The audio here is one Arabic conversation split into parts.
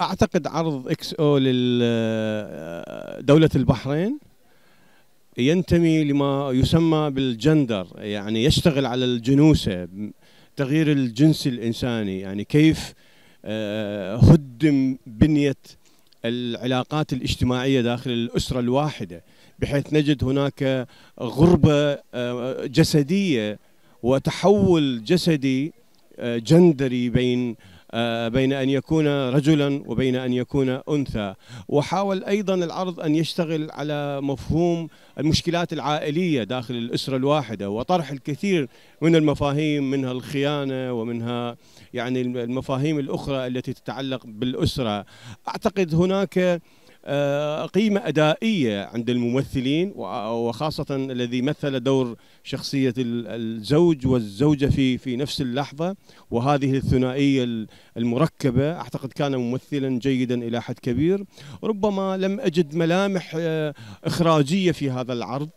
اعتقد عرض اكس او لدوله آه، البحرين ينتمي لما يسمى بالجندر يعني يشتغل على الجنوسه تغيير الجنس الانساني يعني كيف آه، هدم بنيه العلاقات الاجتماعيه داخل الاسره الواحده بحيث نجد هناك غربه آه، جسديه وتحول جسدي جندري بين آه، بين أن يكون رجلا وبين أن يكون أنثى وحاول أيضا العرض أن يشتغل على مفهوم المشكلات العائلية داخل الأسرة الواحدة وطرح الكثير من المفاهيم منها الخيانة ومنها يعني المفاهيم الأخرى التي تتعلق بالأسرة أعتقد هناك آه، قيمة أدائية عند الممثلين وخاصة الذي مثل دور شخصية الزوج والزوجة في في نفس اللحظة وهذه الثنائية المركبة أعتقد كان ممثلا جيدا إلى حد كبير ربما لم أجد ملامح آه، إخراجية في هذا العرض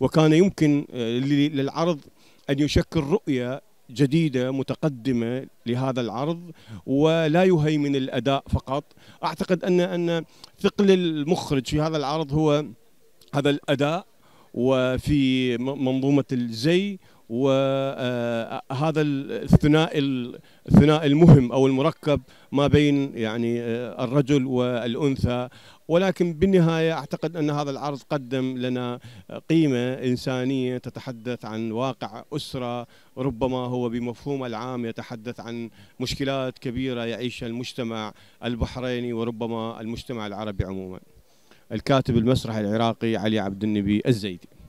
وكان يمكن آه، للعرض أن يشكل رؤية جديدة متقدمة لهذا العرض ولا يهيمن الأداء فقط أعتقد أن أن ثقل المخرج في هذا العرض هو هذا الأداء وفي منظومه الزي وهذا آه، الثنائي الثنائي المهم او المركب ما بين يعني آه، الرجل والانثى ولكن بالنهايه اعتقد ان هذا العرض قدم لنا قيمه انسانيه تتحدث عن واقع اسره ربما هو بمفهوم العام يتحدث عن مشكلات كبيره يعيشها المجتمع البحريني وربما المجتمع العربي عموما الكاتب المسرح العراقي علي عبد النبي الزيدي